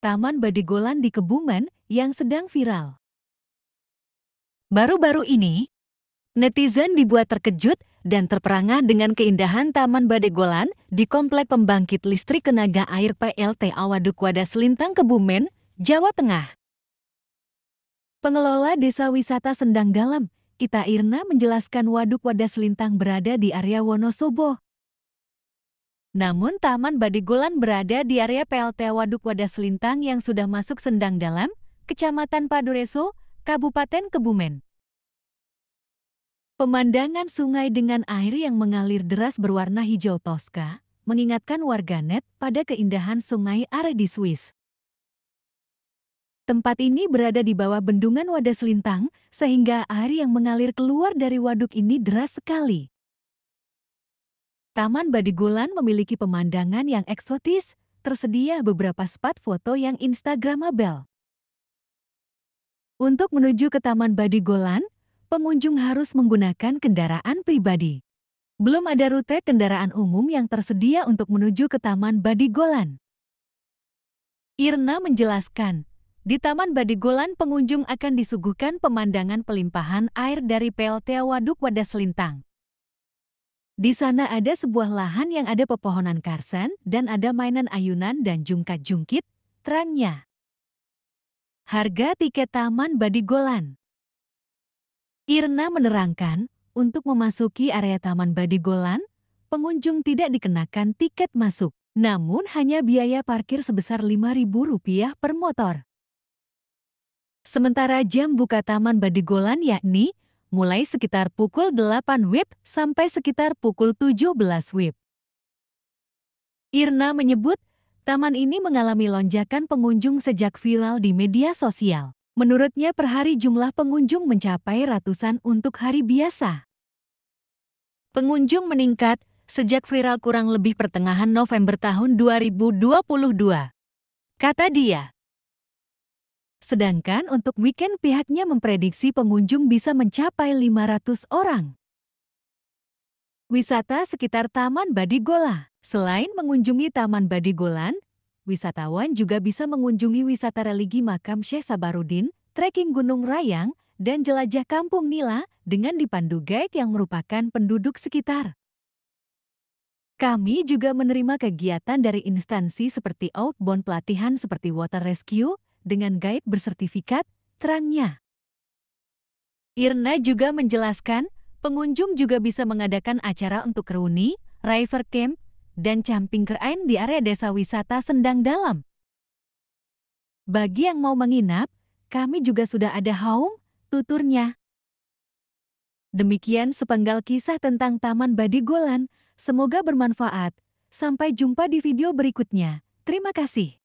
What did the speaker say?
Taman Badegolan di Kebumen yang sedang viral. Baru-baru ini, netizen dibuat terkejut dan terperangah dengan keindahan Taman Badegolan di Komplek Pembangkit Listrik Tenaga Air PLT Awaduk Wadas Selintang Kebumen, Jawa Tengah. Pengelola Desa Wisata Sendang Dalam, Kita Irna menjelaskan Waduk Wadas Selintang berada di area Wonosobo, namun Taman Badigulan berada di area PLT Waduk wadas lintang yang sudah masuk Sendang Dalam, Kecamatan Padureso, Kabupaten Kebumen. Pemandangan sungai dengan air yang mengalir deras berwarna hijau toska mengingatkan warganet pada keindahan sungai Are di Swiss. Tempat ini berada di bawah bendungan wadas lintang, sehingga air yang mengalir keluar dari waduk ini deras sekali. Taman Badigulan memiliki pemandangan yang eksotis, tersedia beberapa spot foto yang instagramable. Untuk menuju ke Taman Badigulan, pengunjung harus menggunakan kendaraan pribadi. Belum ada rute kendaraan umum yang tersedia untuk menuju ke Taman Badigulan. Irna menjelaskan, di Taman Badigulan pengunjung akan disuguhkan pemandangan pelimpahan air dari PLTA Waduk Wadas Lintang. Di sana ada sebuah lahan yang ada pepohonan karsen dan ada mainan ayunan dan jungkat-jungkit, terangnya. Harga tiket Taman Badigolan Irna menerangkan, untuk memasuki area Taman Badigolan, pengunjung tidak dikenakan tiket masuk, namun hanya biaya parkir sebesar Rp5.000 per motor. Sementara jam buka Taman Badigolan yakni mulai sekitar pukul 8 WIB sampai sekitar pukul 17 WIB. Irna menyebut, taman ini mengalami lonjakan pengunjung sejak viral di media sosial. Menurutnya per hari jumlah pengunjung mencapai ratusan untuk hari biasa. Pengunjung meningkat sejak viral kurang lebih pertengahan November tahun 2022. Kata dia. Sedangkan untuk weekend pihaknya memprediksi pengunjung bisa mencapai 500 orang. Wisata sekitar Taman Badigola Selain mengunjungi Taman Badigolan, wisatawan juga bisa mengunjungi wisata religi makam Syekh Sabarudin, trekking Gunung Rayang, dan jelajah Kampung Nila dengan dipandu guide yang merupakan penduduk sekitar. Kami juga menerima kegiatan dari instansi seperti outbound pelatihan seperti water rescue, dengan guide bersertifikat, terangnya. Irna juga menjelaskan, pengunjung juga bisa mengadakan acara untuk reuni, river camp, dan camping kerain di area desa wisata Sendang Dalam. Bagi yang mau menginap, kami juga sudah ada home, tuturnya. Demikian sepenggal kisah tentang Taman Badi Golan. semoga bermanfaat. Sampai jumpa di video berikutnya. Terima kasih.